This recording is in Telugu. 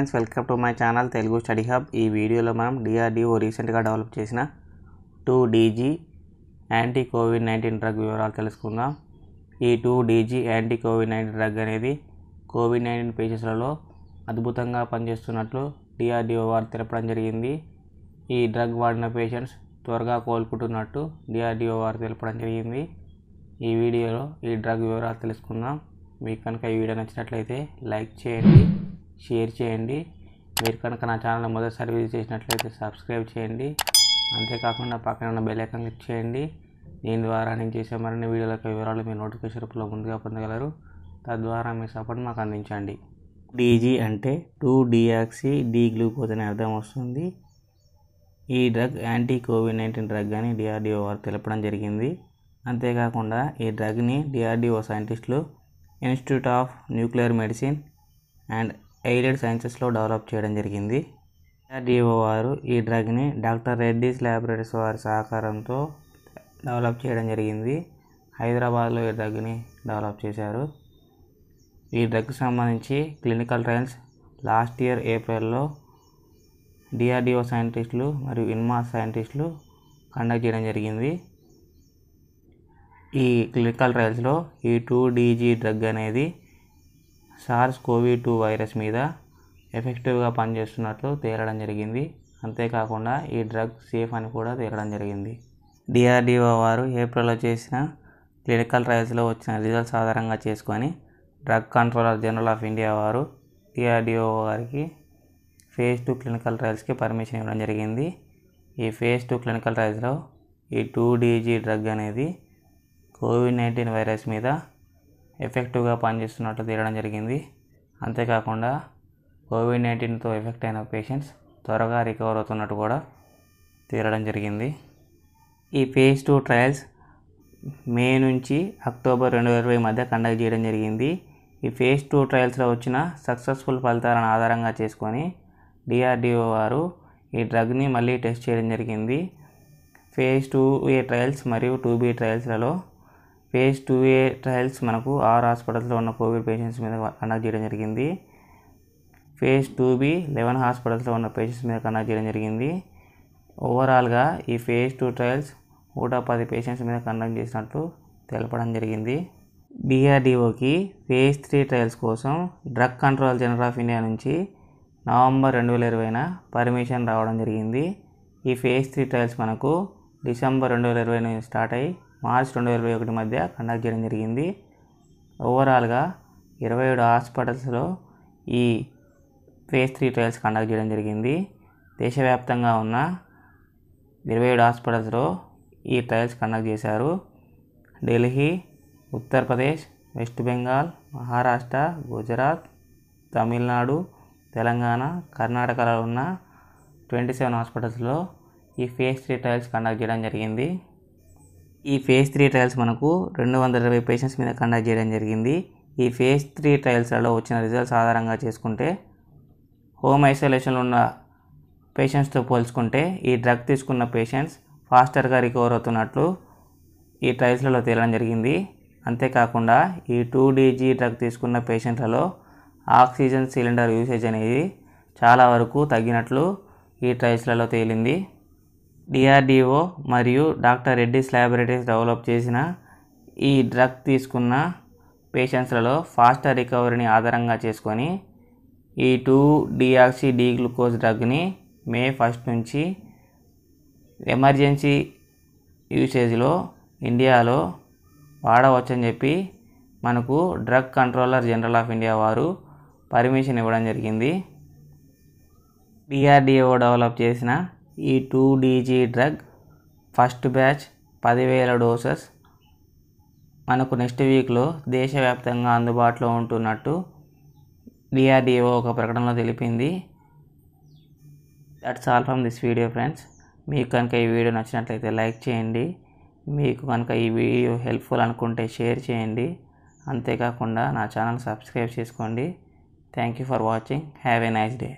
friends welcome to my channel Telugu study hub ఈ వీడియోలో మనం డిఆర్డిఓ రీసెంట్గా డెవలప్ చేసిన two DG anti Covid nineteen drug వివరాలు తెలుసుకుందాం ఈ two DG anti Covid nineteen drug అనేది కోవిడ్ నైన్టీన్ పేషెంట్స్లలో అద్భుతంగా పనిచేస్తున్నట్లు డిఆర్డిఓ వారు తెలపడం జరిగింది ఈ డ్రగ్ వాడిన పేషెంట్స్ త్వరగా కోలుకుంటున్నట్టు డిఆర్డిఓ వారు తెలపడం జరిగింది ఈ వీడియోలో ఈ డ్రగ్ వివరాలు తెలుసుకుందాం మీకు కనుక ఈ వీడియో నచ్చినట్లయితే లైక్ చేయండి షేర్ చేయండి మీరు కనుక నా ఛానల్ మొదటి సర్వీస్ చేసినట్లయితే సబ్స్క్రైబ్ చేయండి అంతేకాకుండా పక్కన ఉన్న బెల్లైకన్ క్లిక్ చేయండి దీని ద్వారా నేను చేసే మరిన్ని వీడియోల యొక్క వివరాలు మీరు నోటిఫికేషన్ రూపంలో ముందుగా పొందగలరు తద్వారా మీ సపోర్ట్ మాకు అందించండి డీజీ అంటే టూ డిఆక్సీ డీ గ్లూకోజ్ అనే అర్థం వస్తుంది ఈ drug anti Covid nineteen drug అని డిఆర్డిఓ వారు తెలపడం జరిగింది అంతేకాకుండా ఈ డ్రగ్ని డిఆర్డిఓ సైంటిస్టులు institute of nuclear medicine and aided సైన్సెస్లో డెవలప్ చేయడం జరిగింది డిఆర్డిఓ వారు ఈ డ్రగ్ని డాక్టర్ రెడ్డీస్ ల్యాబొరేటరీస్ వారి సహకారంతో డెవలప్ చేయడం జరిగింది హైదరాబాద్లో ఈ డ్రగ్ని డెవలప్ చేశారు ఈ డ్రగ్కి సంబంధించి క్లినికల్ ట్రయల్స్ లాస్ట్ ఇయర్ ఏప్రిల్లో డిఆర్డిఓ సైంటిస్టులు మరియు ఇన్మా సైంటిస్టులు కండక్ట్ చేయడం జరిగింది ఈ క్లినికల్ ట్రయల్స్లో ఈ టూ డీజీ డ్రగ్ అనేది సార్స్ కోవి టూ వైరస్ మీద ఎఫెక్టివ్గా పనిచేస్తున్నట్లు తేలడం జరిగింది అంతేకాకుండా ఈ డ్రగ్ సేఫ్ అని కూడా తేలడం జరిగింది డిఆర్డిఓ వారు ఏప్రిల్లో చేసిన క్లినికల్ ట్రయల్స్లో వచ్చిన రిజల్ట్స్ ఆధారంగా చేసుకొని drug controller general of India వారు డిఆర్డిఓ వారికి ఫేజ్ టూ క్లినికల్ ట్రయల్స్కి పర్మిషన్ ఇవ్వడం జరిగింది ఈ ఫేజ్ టూ క్లినికల్ ట్రయల్స్లో ఈ టూ డీజీ డ్రగ్ అనేది కోవిడ్ నైన్టీన్ వైరస్ మీద ఎఫెక్టివ్గా పనిచేస్తున్నట్లు తేలడం జరిగింది అంతేకాకుండా కోవిడ్ నైన్టీన్తో ఎఫెక్ట్ అయిన పేషెంట్స్ త్వరగా రికవర్ అవుతున్నట్టు కూడా తీరడం జరిగింది ఈ ఫేజ్ టూ ట్రయల్స్ మే నుంచి అక్టోబర్ రెండు వేల ఇరవై మధ్య కండక్ట్ చేయడం జరిగింది ఈ ఫేజ్ టూ ట్రయల్స్లో వచ్చిన సక్సెస్ఫుల్ ఫలితాలను ఆధారంగా చేసుకొని డిఆర్డిఓ వారు ఈ డ్రగ్ని మళ్ళీ టెస్ట్ చేయడం జరిగింది ఫేజ్ టూ ఏ ట్రయల్స్ మరియు టూ బి ట్రయల్స్లలో ఫేజ్ టూ ఏ ట్రయల్స్ మనకు ఆరు హాస్పిటల్స్లో ఉన్న కోవిడ్ పేషెంట్స్ మీద కండక్ట్ చేయడం జరిగింది ఫేజ్ టూ బి లెవెన్ హాస్పిటల్స్లో ఉన్న పేషెంట్స్ మీద కండక్ట్ చేయడం జరిగింది ఓవరాల్గా ఈ ఫేజ్ టూ ట్రయల్స్ నూట పది పేషెంట్స్ మీద కండక్ట్ చేసినట్లు తెలపడం జరిగింది డిఆర్డిఓకి ఫేజ్ త్రీ ట్రయల్స్ కోసం drug control general of India నుంచి నవంబర్ రెండు వేల ఇరవైన పర్మిషన్ రావడం జరిగింది ఈ ఫేజ్ త్రీ ట్రయల్స్ మనకు డిసెంబర్ రెండు వేల ఇరవై స్టార్ట్ అయ్యి మార్చ్ రెండు వేల ఇరవై ఒకటి మధ్య కండక్ట్ చేయడం జరిగింది ఓవరాల్గా ఇరవై ఏడు హాస్పిటల్స్లో ఈ ఫేజ్ త్రీ ట్రయల్స్ కండక్ట్ చేయడం జరిగింది దేశవ్యాప్తంగా ఉన్న ఇరవై ఏడు హాస్పిటల్స్లో ఈ ట్రయల్స్ కండక్ట్ చేశారు ఢిల్లీ ఉత్తరప్రదేశ్ వెస్ట్ బెంగాల్ మహారాష్ట్ర గుజరాత్ తమిళనాడు తెలంగాణ కర్ణాటకలో ఉన్న ట్వంటీ సెవెన్ హాస్పిటల్స్లో ఈ ఫేస్ త్రీ ట్రయల్స్ కండక్ట్ చేయడం జరిగింది ఈ ఫేజ్ త్రీ ట్రయల్స్ మనకు రెండు వందల ఇరవై పేషెంట్స్ మీద కండక్ట్ చేయడం జరిగింది ఈ ఫేజ్ త్రీ ట్రయల్స్లలో వచ్చిన రిజల్ట్స్ ఆధారంగా చేసుకుంటే హోమ్ ఐసోలేషన్లో ఉన్న పేషెంట్స్తో పోల్చుకుంటే ఈ డ్రగ్ తీసుకున్న పేషెంట్స్ ఫాస్టర్గా రికవర్ అవుతున్నట్లు ఈ ట్రయల్స్లలో తేలడం జరిగింది అంతేకాకుండా ఈ టూ డీజీ డ్రగ్ తీసుకున్న పేషెంట్లలో ఆక్సిజన్ సిలిండర్ యూసేజ్ అనేది చాలా వరకు తగ్గినట్లు ఈ ట్రయల్స్లలో తేలింది డిఆర్డిఓ మరియు డాక్టర్ రెడ్డిస్ ల్యాబొరేటరీస్ డెవలప్ చేసిన ఈ డ్రగ్ తీసుకున్న పేషెంట్స్లలో ఫాస్టర్ రికవరీని ఆధారంగా చేసుకొని ఈ టూ డిఆక్సీ డి గ్లూకోజ్ డ్రగ్ని మే ఫస్ట్ నుంచి ఎమర్జెన్సీ యూసేజ్లో ఇండియాలో వాడవచ్చని చెప్పి మనకు drug controller general of India వారు పర్మిషన్ ఇవ్వడం జరిగింది డిఆర్డిఓ డెవలప్ చేసిన ఈ two DG drug first batch పదివేల డోసెస్ మనకు నెక్స్ట్ వీక్లో దేశవ్యాప్తంగా అందుబాటులో ఉంటున్నట్టు డిఆర్డిఓ ఒక ప్రకటనలో తెలిపింది that's all from this video friends మీకు కనుక ఈ వీడియో నచ్చినట్లయితే లైక్ చేయండి మీకు కనుక ఈ వీడియో హెల్ప్ఫుల్ అనుకుంటే షేర్ చేయండి అంతేకాకుండా నా ఛానల్ సబ్స్క్రైబ్ చేసుకోండి thank you for watching have a nice day